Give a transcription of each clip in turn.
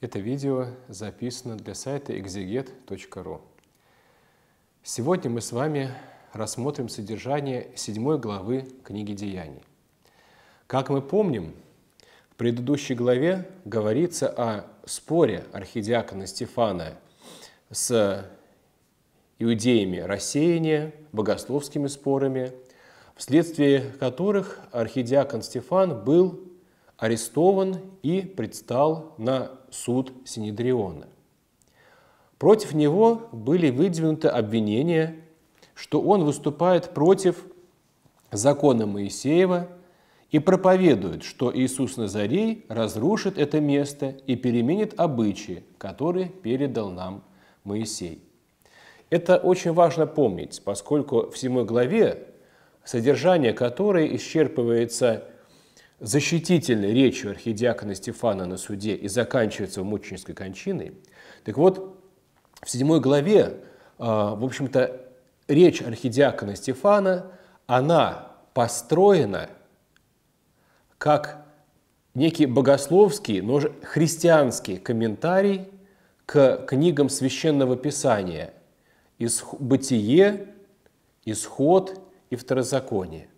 Это видео записано для сайта exeget.ru. Сегодня мы с вами рассмотрим содержание седьмой главы книги «Деяний». Как мы помним, в предыдущей главе говорится о споре архидиакона Стефана с иудеями рассеяния, богословскими спорами, вследствие которых архидиакон Стефан был арестован и предстал на суд Синедриона. Против него были выдвинуты обвинения, что он выступает против закона Моисеева и проповедует, что Иисус Назарей разрушит это место и переменит обычаи, которые передал нам Моисей. Это очень важно помнить, поскольку в 7 главе, содержание которой исчерпывается защитительной речью архидиакона Стефана на суде и заканчивается мученической кончиной. Так вот, в седьмой главе, а, в общем-то, речь архидиакона Стефана, она построена как некий богословский, но же христианский комментарий к книгам Священного Писания «Бытие», «Исход» и «Второзаконие».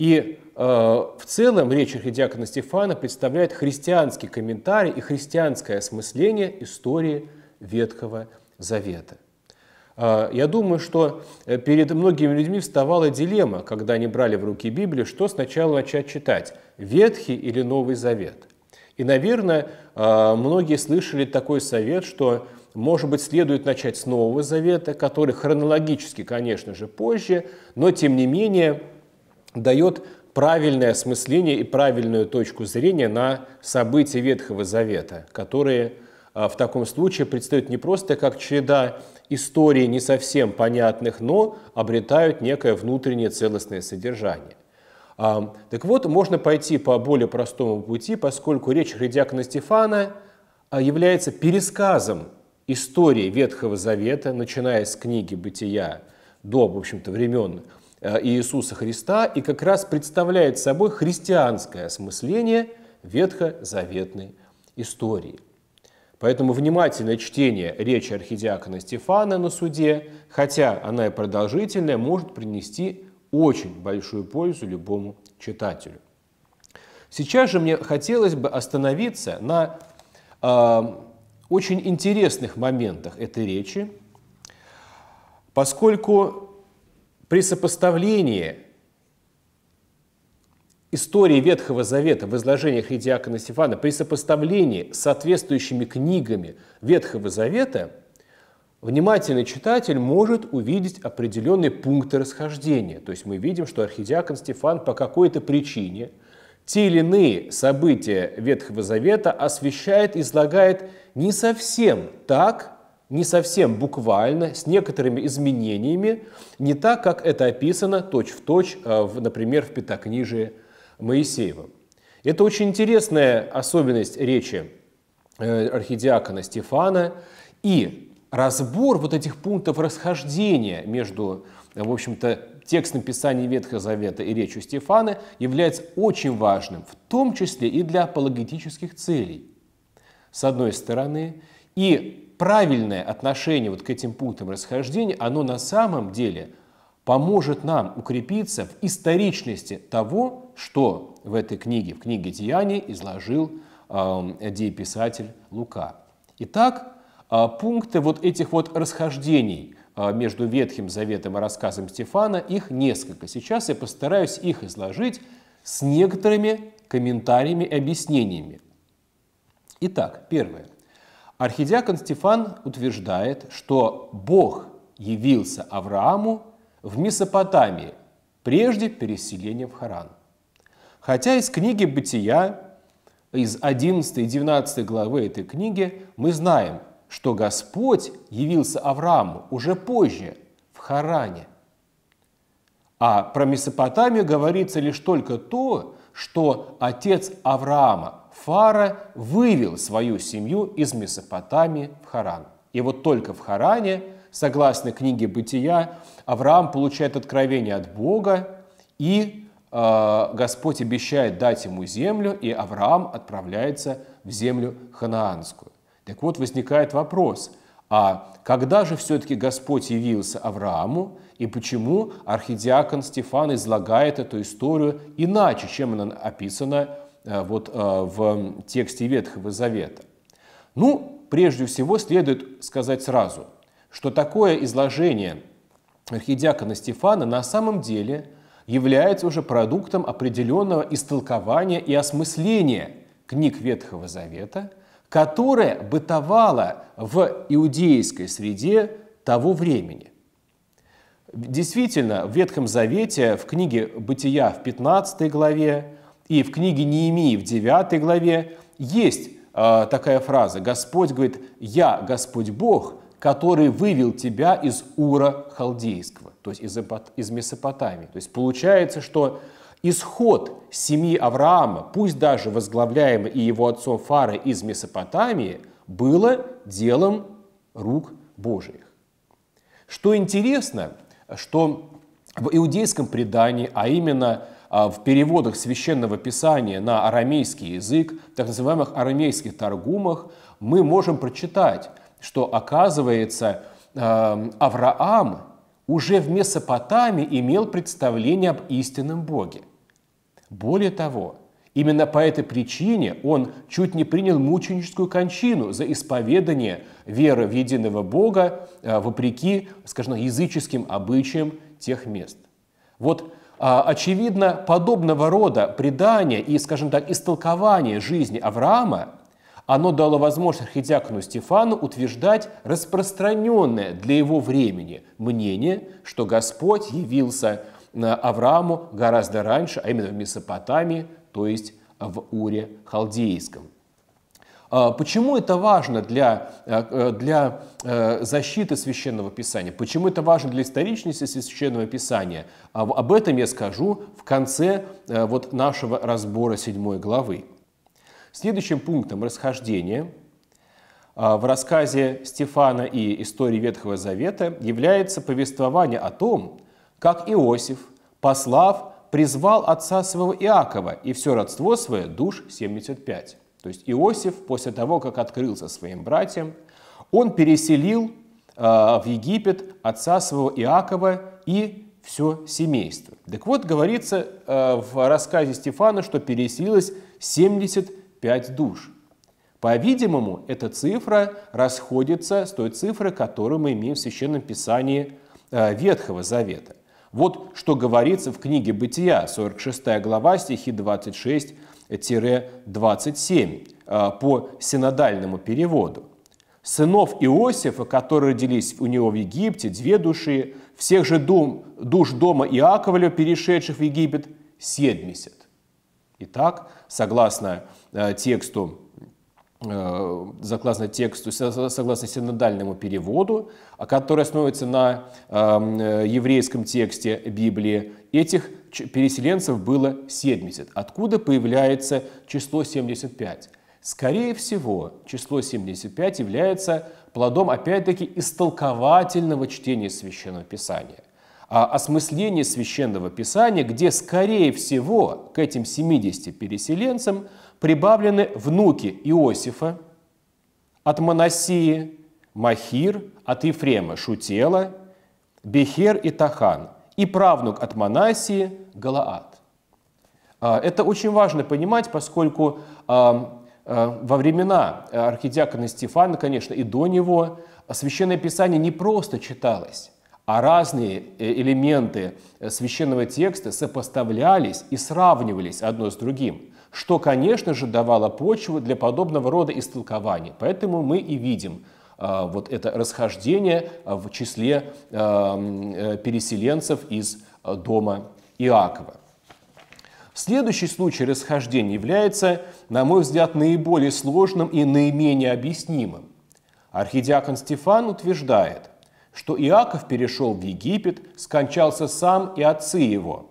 И э, в целом речь архидиакона Стефана представляет христианский комментарий и христианское осмысление истории Ветхого Завета. Э, я думаю, что э, перед многими людьми вставала дилемма, когда они брали в руки Библию, что сначала начать читать – Ветхий или Новый Завет. И, наверное, э, многие слышали такой совет, что может быть, следует начать с Нового Завета, который хронологически, конечно же, позже, но тем не менее дает правильное осмысление и правильную точку зрения на события Ветхого Завета, которые а, в таком случае предстают не просто как череда истории не совсем понятных, но обретают некое внутреннее целостное содержание. А, так вот, можно пойти по более простому пути, поскольку речь Хридиакона Стефана является пересказом истории Ветхого Завета, начиная с книги «Бытия» до, в общем-то, времен Э, Иисуса Христа и как раз представляет собой христианское осмысление ветхозаветной истории. Поэтому внимательное чтение речи архидиакона Стефана на суде, хотя она и продолжительная, может принести очень большую пользу любому читателю. Сейчас же мне хотелось бы остановиться на э, очень интересных моментах этой речи, поскольку при сопоставлении истории Ветхого Завета в изложениях Идиакона Стефана, при сопоставлении с соответствующими книгами Ветхого Завета, внимательный читатель может увидеть определенные пункты расхождения. То есть мы видим, что архидиакон Стефан по какой-то причине те или иные события Ветхого Завета освещает, излагает не совсем так, не совсем буквально, с некоторыми изменениями, не так, как это описано точь-в-точь, точь, э, например, в Пятокнижии Моисеева. Это очень интересная особенность речи э, архидиакона Стефана и разбор вот этих пунктов расхождения между, в общем-то, текстом Писания Ветхого Завета и речью Стефана является очень важным, в том числе и для апологетических целей, с одной стороны, и правильное отношение вот к этим пунктам расхождения, оно на самом деле поможет нам укрепиться в историчности того, что в этой книге, в книге «Деяний» изложил э, эм, дееписатель Лука. Итак, э, пункты вот этих вот расхождений э, между Ветхим Заветом и рассказом Стефана, их несколько. Сейчас я постараюсь их изложить с некоторыми комментариями и объяснениями. Итак, первое – Архидиакон Стефан утверждает, что Бог явился Аврааму в Месопотамии прежде переселения в Харан. Хотя из книги «Бытия», из 11 и 19 главы этой книги мы знаем, что Господь явился Аврааму уже позже, в Харане. А про Месопотамию говорится лишь только то, что отец Авраама Фара вывел свою семью из Месопотамии в Харан. И вот только в Харане, согласно книге Бытия, Авраам получает откровение от Бога, и э, Господь обещает дать ему землю, и Авраам отправляется в землю ханаанскую. Так вот, возникает вопрос, а когда же все-таки Господь явился Аврааму, и почему архидиакон Стефан излагает эту историю иначе, чем она описана э, вот э, в тексте Ветхого Завета. Ну, прежде всего, следует сказать сразу, что такое изложение архидиакона Стефана на самом деле является уже продуктом определенного истолкования и осмысления книг Ветхого Завета, которое бытовало в иудейской среде того времени – Действительно, в Ветхом Завете, в книге «Бытия» в 15 главе и в книге «Неемии» в 9 главе есть э, такая фраза. Господь говорит «Я, Господь Бог, который вывел тебя из Ура Халдейского», то есть из, из Месопотамии. То есть получается, что исход семьи Авраама, пусть даже возглавляемый и его отцом Фара из Месопотамии, было делом рук Божиих. Что интересно – что в иудейском предании, а именно а, в переводах священного писания на арамейский язык, так называемых арамейских торгумах, мы можем прочитать, что оказывается а, Авраам уже в Месопотамии имел представление об истинном Боге. Более того, Именно по этой причине он чуть не принял мученическую кончину за исповедание веры в единого Бога а, вопреки, скажем, языческим обычаям тех мест. Вот а, очевидно, подобного рода предание и, скажем так, истолкование жизни Авраама, оно дало возможность архидиакону Стефану утверждать распространенное для его времени мнение, что Господь явился Аврааму гораздо раньше, а именно в Месопотамии, то есть в Уре Халдейском. А, почему это важно для, а, э, для э, защиты Священного Писания? Почему это важно для историчности Священного Писания? А, об этом я скажу в конце э, вот нашего разбора 7 главы. Следующим пунктом расхождения в рассказе Стефана и истории Ветхого Завета является повествование о том, как Иосиф, послав, призвал отца своего Иакова и все родство свое душ 75. То есть Иосиф, после того, как открылся своим братьям, он переселил э, в Египет отца своего Иакова и все семейство. Так вот, говорится э, в рассказе Стефана, что переселилось 75 душ. По-видимому, эта цифра расходится с той цифрой, которую мы имеем в Священном Писании э, Ветхого Завета. Вот что говорится в книге «Бытия», 46 глава, стихи 26-27 э, по синодальному переводу. «Сынов Иосифа, которые родились у него в Египте, две души, всех же дум, душ дома Иаковля, перешедших в Египет, 70». Итак, согласно э, тексту Э, согласно тексту, согласно синодальному переводу, а, который основывается на эм, э, еврейском тексте Библии, этих переселенцев было 70. Откуда появляется число 75? Скорее всего, число 75 является плодом, опять-таки, истолковательного чтения Священного Писания а осмысление священного писания, где, скорее всего, к этим 70 переселенцам прибавлены внуки Иосифа от Моносии, Махир от Ефрема Шутела, Бехер и Тахан, и правнук от Монасии Галаат. А, это очень важно понимать, поскольку а, а, во времена э, архидиакона Стефана, конечно, и до него, Священное Писание не просто читалось, а разные э, элементы э, священного текста сопоставлялись и сравнивались одно с другим – что, конечно же, давало почву для подобного рода истолкований. Поэтому мы и видим а, вот это расхождение а, в числе а, э, переселенцев из дома Иакова. Следующий случай расхождения является, на мой взгляд, наиболее сложным и наименее объяснимым. Архидиакон Стефан утверждает, что Иаков перешел в Египет, скончался сам и отцы его.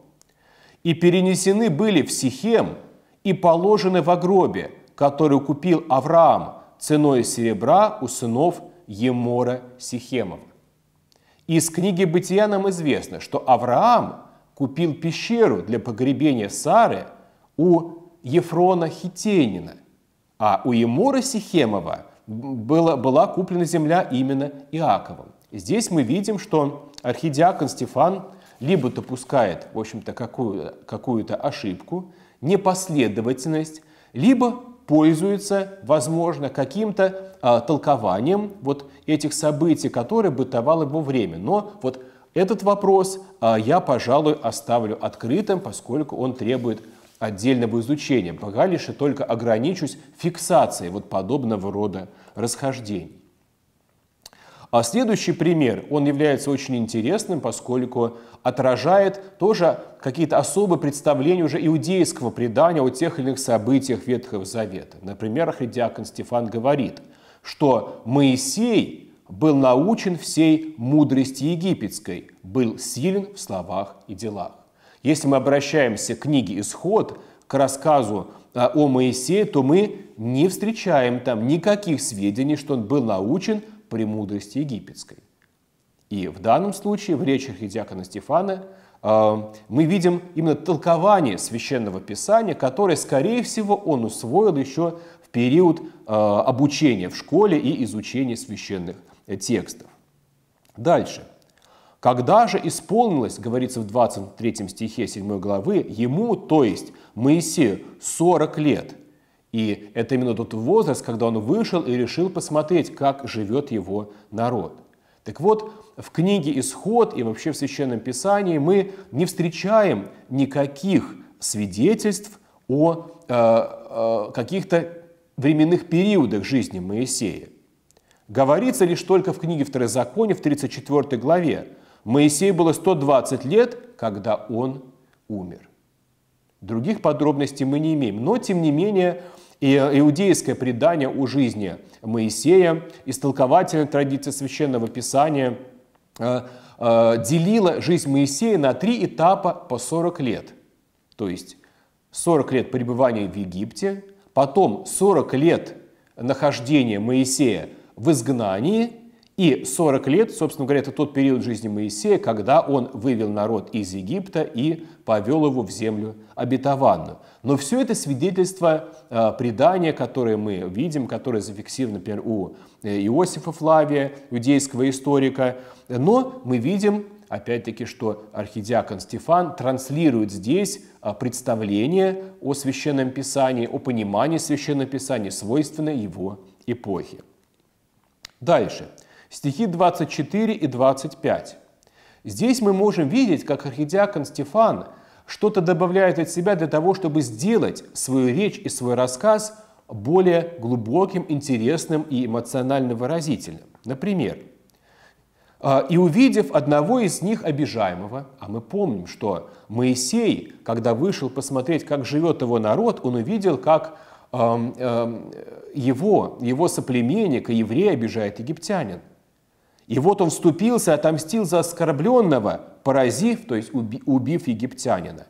И перенесены были в Сихем, и положены в гробе, который купил Авраам ценой серебра у сынов Емора Сихемова. Из книги «Бытия» нам известно, что Авраам купил пещеру для погребения Сары у Ефрона Хитенина, а у Емора Сихемова была, была куплена земля именно Иаковом. Здесь мы видим, что архидиакон Стефан либо допускает, в общем-то, какую, какую-то ошибку, непоследовательность, либо пользуется, возможно, каким-то э, толкованием вот этих событий, которые бытовало во время. Но вот этот вопрос э, я, пожалуй, оставлю открытым, поскольку он требует отдельного изучения. Пока лишь и только ограничусь фиксацией вот подобного рода расхождений. А следующий пример, он является очень интересным, поскольку отражает тоже какие-то особые представления уже иудейского предания о тех или иных событиях Ветхого Завета. Например, архидиакон Стефан говорит, что Моисей был научен всей мудрости египетской, был силен в словах и делах. Если мы обращаемся к книге «Исход», к рассказу а, о Моисее, то мы не встречаем там никаких сведений, что он был научен премудрости египетской. И в данном случае в речах архидиакона Стефана э, мы видим именно толкование священного писания, которое, скорее всего, он усвоил еще в период э, обучения в школе и изучения священных текстов. Дальше. «Когда же исполнилось, — говорится в 23 стихе 7 главы, — ему, то есть Моисею, 40 лет, и это именно тот возраст, когда он вышел и решил посмотреть, как живет его народ. Так вот, в книге «Исход» и вообще в Священном Писании мы не встречаем никаких свидетельств о э, э, каких-то временных периодах жизни Моисея. Говорится лишь только в книге Второзакония в 34 главе. Моисею было 120 лет, когда он умер. Других подробностей мы не имеем, но тем не менее и э, иудейское предание о жизни Моисея, истолковательная традиция священного писания э, э, делила жизнь Моисея на три этапа по 40 лет. То есть 40 лет пребывания в Египте, потом 40 лет нахождения Моисея в изгнании и 40 лет, собственно говоря, это тот период жизни Моисея, когда он вывел народ из Египта и повел его в землю обетованную. Но все это свидетельство э, предания, которое мы видим, которое зафиксировано, например, у э, Иосифа Флавия, иудейского историка. Но мы видим, опять-таки, что архидиакон Стефан транслирует здесь э, представление о Священном Писании, о понимании Священного Писания, свойственное его эпохе. Дальше стихи 24 и 25. Здесь мы можем видеть, как архидиакон Стефан что-то добавляет от себя для того, чтобы сделать свою речь и свой рассказ более глубоким, интересным и эмоционально выразительным. Например, «А, «И увидев одного из них обижаемого», а мы помним, что Моисей, когда вышел посмотреть, как живет его народ, он увидел, как эм, эм, его, его соплеменник еврей обижает египтянин. И вот он вступился, отомстил за оскорбленного, поразив, то есть убив египтянина.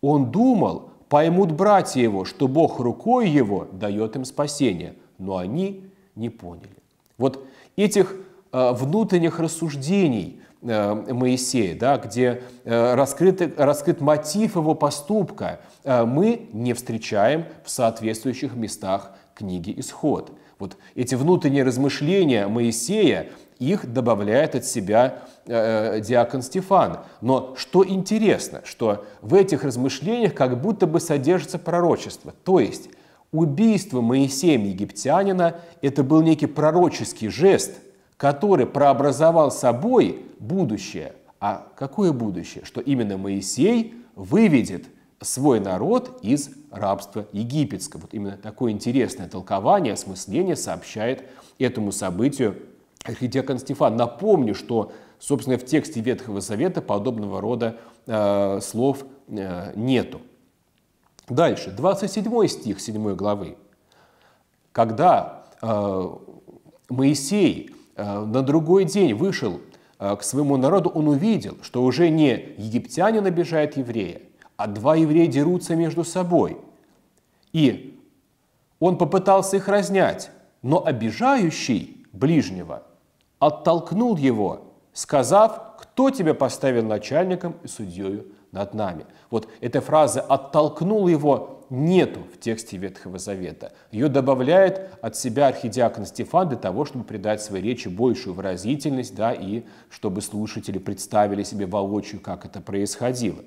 Он думал, поймут братья его, что Бог рукой его дает им спасение, но они не поняли. Вот этих э, внутренних рассуждений э, Моисея, да, где э, раскрыт, раскрыт мотив его поступка, мы не встречаем в соответствующих местах книги «Исход». Вот эти внутренние размышления Моисея их добавляет от себя э, э, диакон Стефан. Но что интересно, что в этих размышлениях как будто бы содержится пророчество. То есть убийство Моисеем египтянина – это был некий пророческий жест, который прообразовал собой будущее. А какое будущее? Что именно Моисей выведет свой народ из рабства египетского. Вот именно такое интересное толкование, осмысление сообщает этому событию архидиакон Стефан. Напомню, что, собственно, в тексте Ветхого Завета подобного рода э, слов э, нету. Дальше, 27 стих 7 главы. Когда э, Моисей э, на другой день вышел э, к своему народу, он увидел, что уже не египтянин обижает еврея, а два еврея дерутся между собой. И он попытался их разнять, но обижающий ближнего – оттолкнул его, сказав, кто тебя поставил начальником и судьей над нами. Вот этой фразы «оттолкнул его» нету в тексте Ветхого Завета. Ее добавляет от себя архидиакон Стефан для того, чтобы придать своей речи большую выразительность, да, и чтобы слушатели представили себе воочию, как это происходило.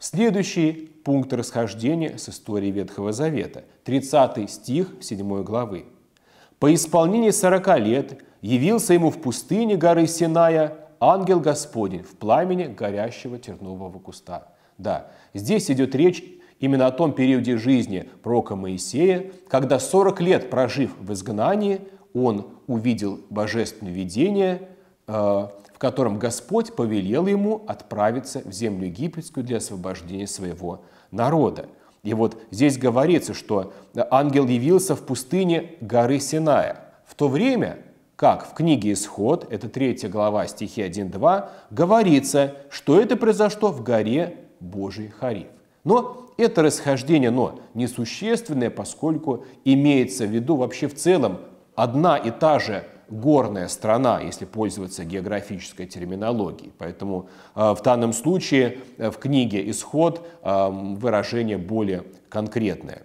Следующий пункт расхождения с историей Ветхого Завета. 30 стих 7 главы. По исполнении сорока лет явился ему в пустыне горы Синая ангел Господень в пламени горящего тернового куста. Да, здесь идет речь именно о том периоде жизни пророка Моисея, когда 40 лет прожив в изгнании, он увидел божественное видение, э, в котором Господь повелел ему отправиться в землю египетскую для освобождения своего народа. И вот здесь говорится, что ангел явился в пустыне горы Синая, в то время как в книге «Исход», это третья глава, стихи 1-2, говорится, что это произошло в горе Божий Хариф. Но это расхождение, но несущественное, поскольку имеется в виду вообще в целом одна и та же горная страна, если пользоваться географической терминологией. Поэтому э, в данном случае э, в книге «Исход» э, выражение более конкретное.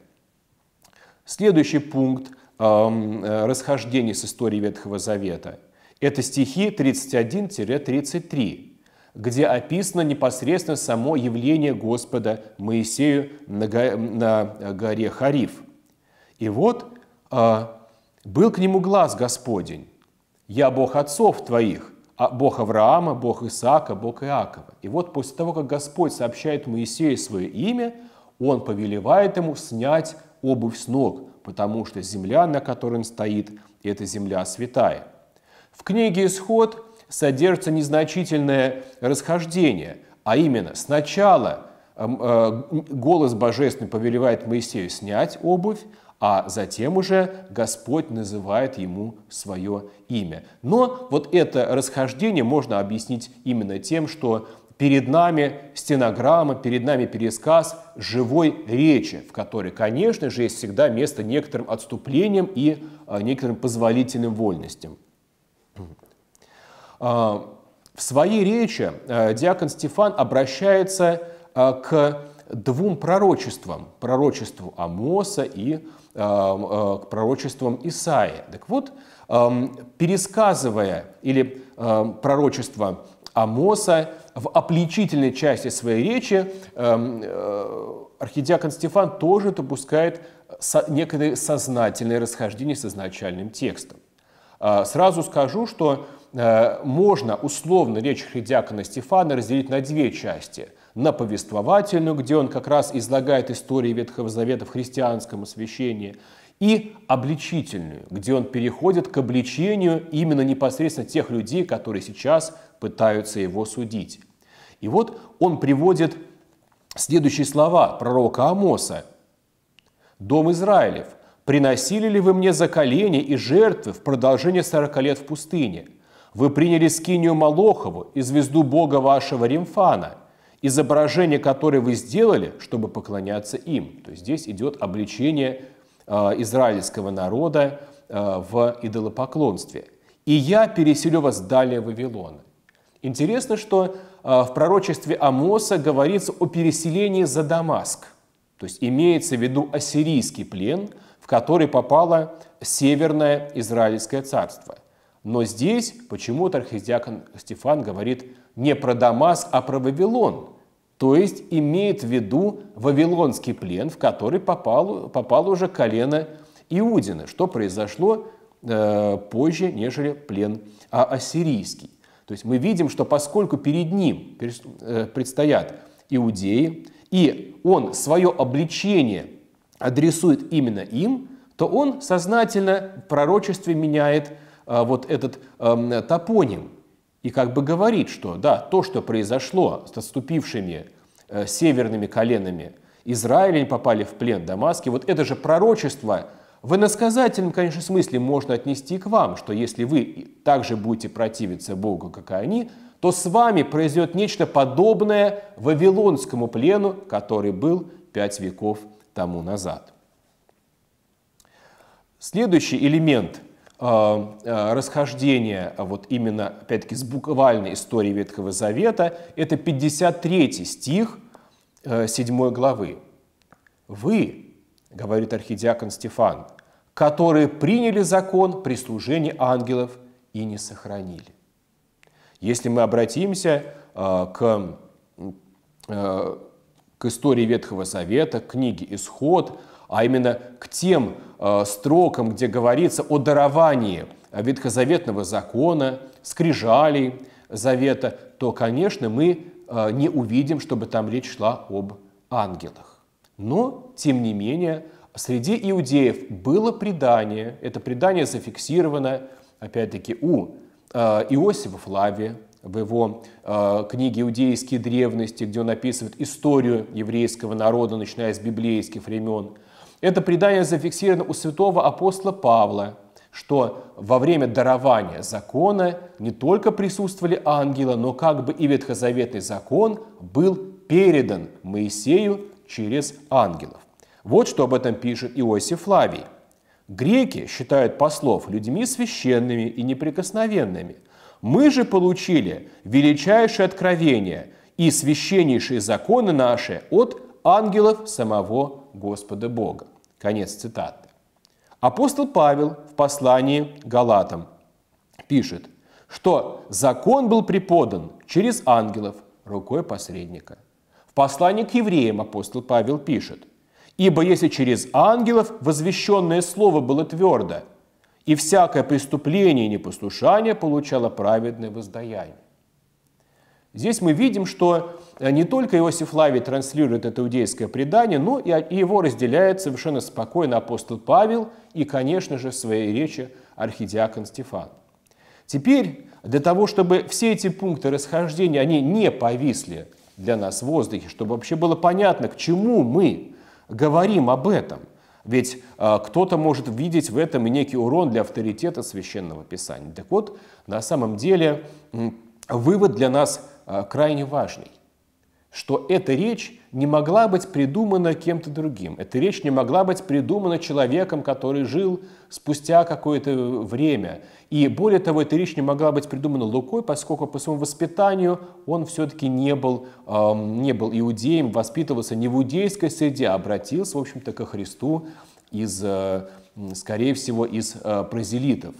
Следующий пункт расхождений с историей Ветхого Завета – это стихи 31-33, где описано непосредственно само явление Господа Моисею на горе Хариф. И вот «был к нему глаз Господень, «Я Бог отцов твоих, а Бог Авраама, Бог Исаака, Бог Иакова». И вот после того, как Господь сообщает Моисею свое имя, Он повелевает ему снять обувь с ног, потому что земля, на которой он стоит, это земля святая. В книге «Исход» содержится незначительное расхождение, а именно сначала эм, э, голос божественный повелевает Моисею снять обувь, а затем уже Господь называет ему свое имя. Но вот это расхождение можно объяснить именно тем, что перед нами стенограмма, перед нами пересказ живой речи, в которой, конечно же, есть всегда место некоторым отступлениям и а, некоторым позволительным вольностям. А, в своей речи а, диакон Стефан обращается к двум пророчествам, пророчеству Амоса и э, э, к пророчествам Исаия. Так вот, эм, пересказывая или эм, пророчество Амоса в обличительной части своей речи эм, э, архидиакон Стефан тоже допускает некоторые сознательные расхождения с изначальным текстом. Сразу скажу, что можно условно речь архидиакона Стефана разделить на две части – на повествовательную, где он как раз излагает истории Ветхого Завета в христианском освящении, и обличительную, где он переходит к обличению именно непосредственно тех людей, которые сейчас пытаются его судить. И вот он приводит следующие слова пророка Амоса. «Дом Израилев, приносили ли вы мне заколение и жертвы в продолжение сорока лет в пустыне? Вы приняли скинию малохову и звезду Бога вашего Римфана – изображения, которые вы сделали, чтобы поклоняться им. То есть здесь идет обличение э, израильского народа э, в идолопоклонстве. «И я переселю вас далее в Вавилон. Интересно, что э, в пророчестве Амоса говорится о переселении за Дамаск. То есть имеется в виду ассирийский плен, в который попало северное израильское царство. Но здесь почему-то архиздиакон Стефан говорит не про Дамаск, а про Вавилон, то есть имеет в виду вавилонский плен, в который попало, попало уже колено Иудина, что произошло э, позже, нежели плен а ассирийский. То есть мы видим, что поскольку перед ним э, предстоят иудеи, и он свое обличение адресует именно им, то он сознательно в пророчестве меняет а, вот этот а, топоним – и как бы говорит, что да, то, что произошло с отступившими э, северными коленами Израиля, попали в плен Дамаски, вот это же пророчество в иносказательном, конечно, смысле можно отнести к вам, что если вы также будете противиться Богу, как и они, то с вами произойдет нечто подобное вавилонскому плену, который был пять веков тому назад. Следующий элемент – а, а, расхождение а вот именно, опять-таки, с буквальной историей Ветхого Завета, это 53 стих 7 э, главы. «Вы, — говорит архидиакон Стефан, — которые приняли закон при служении ангелов и не сохранили». Если мы обратимся к, к истории Ветхого Завета, к книге «Исход», а именно к тем Э, строкам, где говорится о даровании ветхозаветного закона, скрижалей завета, то, конечно, мы э, не увидим, чтобы там речь шла об ангелах. Но, тем не менее, среди иудеев было предание, это предание зафиксировано, опять-таки, у э, Иосифа Флавия, в его э, книге «Иудейские древности», где он описывает историю еврейского народа, начиная с библейских времен – это предание зафиксировано у святого апостола Павла, что во время дарования закона не только присутствовали ангелы, но как бы и ветхозаветный закон был передан Моисею через ангелов. Вот что об этом пишет Иосиф Флавий. Греки считают послов людьми священными и неприкосновенными. Мы же получили величайшее откровение и священнейшие законы наши от ангелов самого Господа Бога. Конец цитаты. Апостол Павел в послании Галатам пишет, что закон был преподан через ангелов рукой посредника. В послании к евреям апостол Павел пишет, «Ибо если через ангелов возвещенное слово было твердо, и всякое преступление и непослушание получало праведное воздаяние». Здесь мы видим, что э, не только Иосиф Лавий транслирует это иудейское предание, но и его разделяет совершенно спокойно апостол Павел и, конечно же, в своей речи архидиакон Стефан. Теперь, для того, чтобы все эти пункты расхождения, они не повисли для нас в воздухе, чтобы вообще было понятно, к чему мы говорим об этом. Ведь э, кто-то может видеть в этом и некий урон для авторитета священного писания. Так вот, на самом деле, вывод для нас а, крайне важный, что эта речь не могла быть придумана кем-то другим. Эта речь не могла быть придумана человеком, который жил спустя какое-то время. И более того, эта речь не могла быть придумана Лукой, поскольку по своему воспитанию он все-таки не был, эм, не был иудеем, воспитывался не в иудейской среде, а обратился, в общем-то, ко Христу из, э, скорее всего, из э, прозелитов.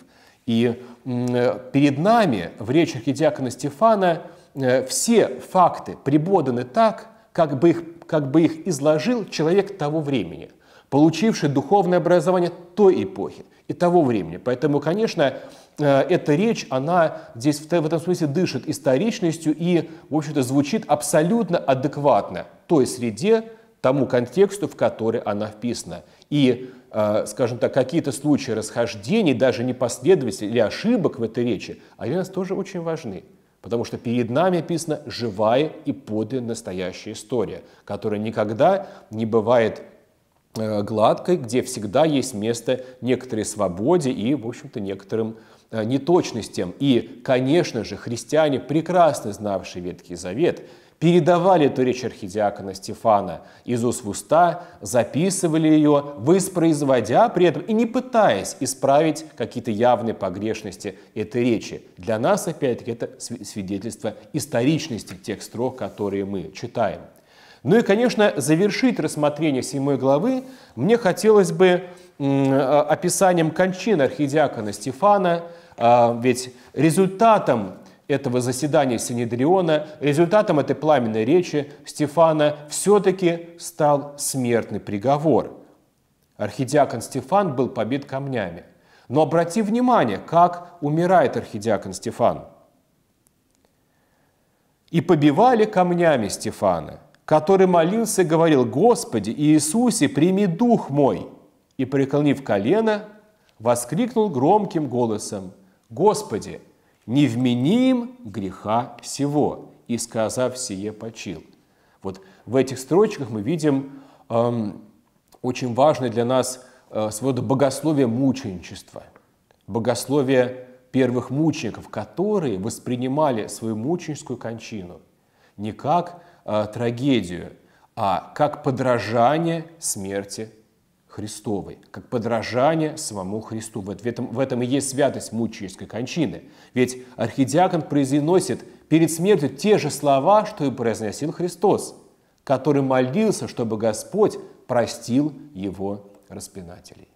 И э, перед нами в речи архидиакона Стефана – Э, все факты прибоданы так, как бы их, как бы их изложил человек того времени, получивший духовное образование той эпохи и того времени. Поэтому, конечно, э, эта речь, она здесь в этом смысле дышит историчностью и, в общем-то, звучит абсолютно адекватно той среде, тому контексту, в который она вписана. И, э, скажем так, какие-то случаи расхождений, даже непоследовательности или ошибок в этой речи, они у нас тоже очень важны. Потому что перед нами описана живая и подлинная настоящая история, которая никогда не бывает э, гладкой, где всегда есть место некоторой свободе и, в общем-то, некоторым э, неточностям. И, конечно же, христиане, прекрасно знавшие Ветхий Завет, передавали эту речь архидиакона Стефана из уст в уста, записывали ее, воспроизводя при этом и не пытаясь исправить какие-то явные погрешности этой речи. Для нас, опять-таки, это свидетельство историчности тех строк, которые мы читаем. Ну и, конечно, завершить рассмотрение седьмой главы мне хотелось бы а, описанием кончины архидиакона Стефана, а, ведь результатом этого заседания Синедриона, результатом этой пламенной речи Стефана все-таки стал смертный приговор. Архидиакон Стефан был побит камнями. Но обрати внимание, как умирает архидиакон Стефан. «И побивали камнями Стефана, который молился и говорил, «Господи Иисусе, прими дух мой!» И, преклонив колено, воскликнул громким голосом, «Господи, не вменим греха всего, и сказав сие почил. Вот в этих строчках мы видим эм, очень важное для нас э, своего богословие мученичества, богословие первых мучеников, которые воспринимали свою мученическую кончину не как э, трагедию, а как подражание смерти Христовой, как подражание самому Христу. В этом, в этом и есть святость мученической кончины. Ведь архидиакон произносит перед смертью те же слова, что и произносил Христос, который молился, чтобы Господь простил его распинателей.